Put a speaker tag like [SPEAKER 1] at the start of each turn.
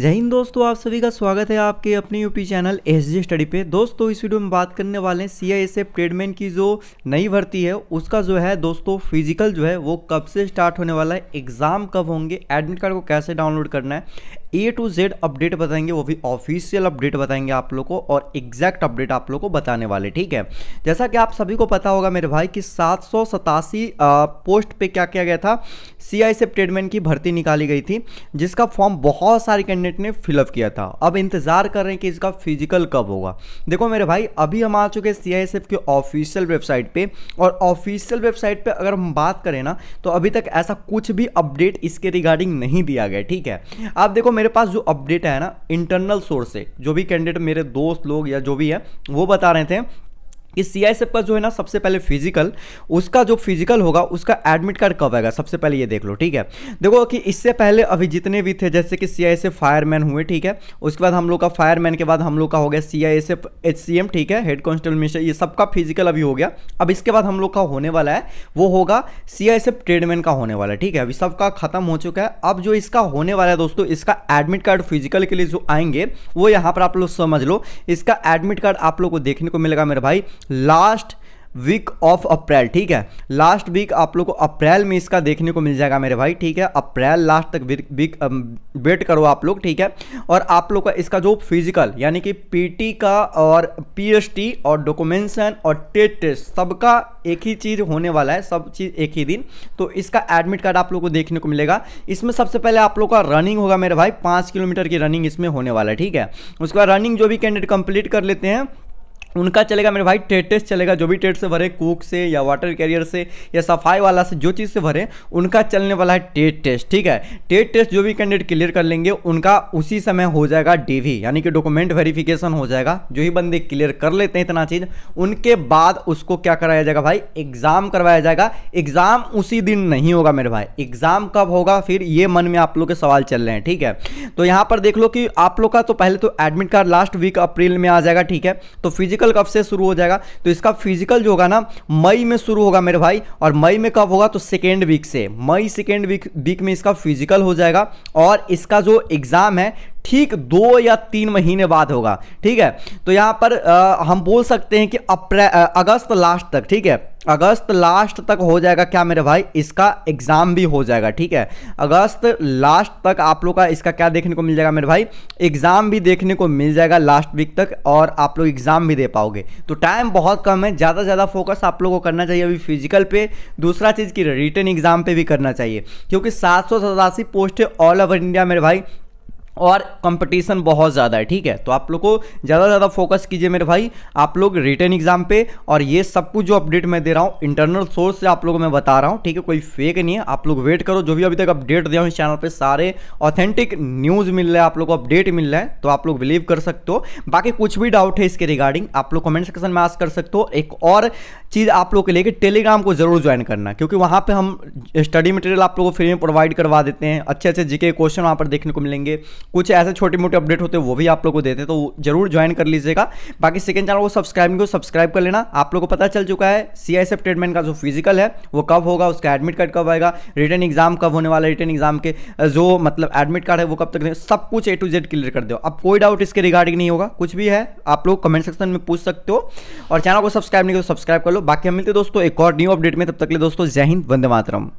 [SPEAKER 1] जय हिंद दोस्तों आप सभी का स्वागत है आपके अपने UP channel S G study पे दोस्तों इस वीडियो में बात करने वाले हैं C I S F tradesman की जो नई भर्ती है उसका जो है दोस्तों फिजिकल जो है वो कब से स्टार्ट होने वाला है एग्ज़ाम कब होंगे एडमिट कार्ड को कैसे डाउनलोड करना है ए टू जेड अपडेट बताएंगे वो भी ऑफिशियल अपडेट बताएंगे आप लोग को और एग्जैक्ट अपडेट आप लोग को बताने वाले ठीक है जैसा कि आप सभी को पता होगा मेरे भाई कि सात पोस्ट पे क्या किया गया था सी आई ट्रेडमेंट की भर्ती निकाली गई थी जिसका फॉर्म बहुत सारे कैंडिडेट ने फिलअप किया था अब इंतज़ार कर रहे हैं कि इसका फिजिकल कब होगा देखो मेरे भाई अभी हम आ चुके सी आई के ऑफिशियल वेबसाइट पर और ऑफिशियल वेबसाइट पर अगर हम बात करें ना तो अभी तक ऐसा कुछ भी अपडेट इसके रिगार्डिंग नहीं दिया गया ठीक है आप देखो मेरे पास जो अपडेट है ना इंटरनल सोर्स से जो भी कैंडिडेट मेरे दोस्त लोग या जो भी है वो बता रहे थे कि सी आई का जो है ना सबसे पहले फिजिकल उसका जो फिजिकल होगा उसका एडमिट कार्ड कब आएगा सबसे पहले ये देख लो ठीक है देखो कि इससे पहले अभी जितने भी थे जैसे कि सी आई फायरमैन हुए ठीक है उसके बाद हम लोग का फायरमैन के बाद हम लोग का हो गया सी आई ठीक है हेड कॉन्स्टेबल मिनिस्टर ये सबका फिजिकल अभी हो गया अब इसके बाद हम लोग का होने वाला है वो होगा सी आई ट्रेडमैन का होने वाला है ठीक है अभी सबका खत्म हो चुका है अब जो इसका होने वाला है दोस्तों इसका एडमिट कार्ड फिजिकल के लिए जो आएंगे वो यहाँ पर आप लोग समझ लो इसका एडमिट कार्ड आप लोग को देखने को मिलेगा मेरे भाई लास्ट वीक ऑफ अप्रैल ठीक है लास्ट वीक आप लोग को अप्रैल में इसका देखने को मिल जाएगा मेरे भाई ठीक है अप्रैल लास्ट तक वीक वेट करो आप लोग ठीक है और आप लोग का इसका जो फिजिकल यानी कि पीटी का और पीएसटी और डॉक्यूमेंशन और टेट टेस्ट सबका एक ही चीज़ होने वाला है सब चीज़ एक ही दिन तो इसका एडमिट कार्ड आप लोग को देखने को मिलेगा इसमें सबसे पहले आप लोग का रनिंग होगा मेरे भाई पाँच किलोमीटर की रनिंग इसमें होने वाला है ठीक है उसके बाद रनिंग जो भी कैंडिडेट कंप्लीट कर लेते हैं उनका चलेगा मेरे भाई टेटेस चलेगा जो भी टेट से भरे कुक से या वाटर कैरियर से या सफाई वाला से जो चीज़ से भरे उनका चलने वाला है टेट टेस्ट ठीक है टेट टेस्ट जो भी कैंडिडेट क्लियर कर लेंगे उनका उसी समय हो जाएगा डीवी यानी कि डॉक्यूमेंट वेरिफिकेशन हो जाएगा जो ही बंदे क्लियर कर लेते हैं इतना चीज़ उनके बाद उसको क्या कराया जाएगा भाई एग्ज़ाम करवाया जाएगा एग्ज़ाम उसी दिन नहीं होगा मेरे भाई एग्ज़ाम कब होगा फिर ये मन में आप लोग के सवाल चल रहे हैं ठीक है तो यहाँ पर देख लो कि आप लोग का तो पहले तो admit card last week April में आ जाएगा ठीक है तो फिजिक फिजिकल कब से शुरू हो जाएगा तो इसका फिजिकल जो होगा ना मई में शुरू होगा मेरे भाई और मई में कब होगा तो सेकेंड वीक से मई सेकेंड वीक वीक में इसका फिजिकल हो जाएगा और इसका जो एग्ज़ाम है ठीक दो या तीन महीने बाद होगा ठीक है तो यहाँ पर आ, हम बोल सकते हैं कि अप्रैल अगस्त लास्ट तक ठीक है अगस्त लास्ट तक हो जाएगा क्या मेरे भाई इसका एग्ज़ाम भी हो जाएगा ठीक है अगस्त लास्ट तक आप लोग का इसका क्या देखने को मिल जाएगा मेरे भाई एग्ज़ाम भी देखने को मिल जाएगा लास्ट वीक तक और आप लोग एग्ज़ाम भी दे पाओगे तो टाइम बहुत कम है ज़्यादा से ज़्यादा फोकस आप लोगों को करना चाहिए अभी फिजिकल पे दूसरा चीज़ की रिटर्न एग्ज़ाम पर भी करना चाहिए क्योंकि सात सौ पोस्ट है ऑल ओवर इंडिया मेरे भाई और कंपटीशन बहुत ज़्यादा है ठीक है तो आप लोग को ज़्यादा से ज़्यादा फोकस कीजिए मेरे भाई आप लोग रिटर्न एग्जाम पे और ये सब कुछ जो अपडेट मैं दे रहा हूँ इंटरनल सोर्स से आप लोगों को मैं बता रहा हूँ ठीक है कोई फेक नहीं है आप लोग वेट करो जो भी अभी तक अपडेट दिया हूँ इस चैनल पर सारे ऑथेंटिक न्यूज़ मिल रहा है आप लोग को अपडेट मिल रहा है तो आप लोग बिलीव कर सकते हो बाकी कुछ भी डाउट है इसके रिगार्डिंग आप लोग कमेंट सेक्शन में आस कर सकते हो एक और चीज़ आप लोग के लिए कि टेलीग्राम को ज़रूर ज्वाइन करना क्योंकि वहाँ पर हम स्टडी मटेरियल आप लोग को फ्री में प्रोवाइड करवा देते हैं अच्छे अच्छे जी क्वेश्चन वहाँ पर देखने को मिलेंगे कुछ ऐसे छोटे मोटे अपडेट होते हैं वो भी आप लोग को देते हैं तो जरूर ज्वाइन कर लीजिएगा बाकी सेकंड चैनल को सब्सक्राइब नहीं सब्सक्राइब कर लेना आप लोग को पता चल चुका है सी आई ट्रीटमेंट का जो फिजिकल है वो कब होगा उसका एडमिट कार्ड कब आएगा रिटर्न एग्जाम कब होने वाला रिटर्न एग्जाम के जो मतलब एडमिट कार्ड है वो कब तक सब कुछ ए टू जेड क्लियर कर दो अब कोई डाउट इसके रिगार्डिंग नहीं होगा कुछ भी है आप लोग कमेंट सेक्शन में पूछ सकते हो और चैनल को सब्सक्राइब नहीं करो तो सब्सक्राइब कर लो बाकी हम मिलते दोस्तों एक और न्यू अपडेट में तब तक ले दोस्तों जय हिंद वंदे मातरम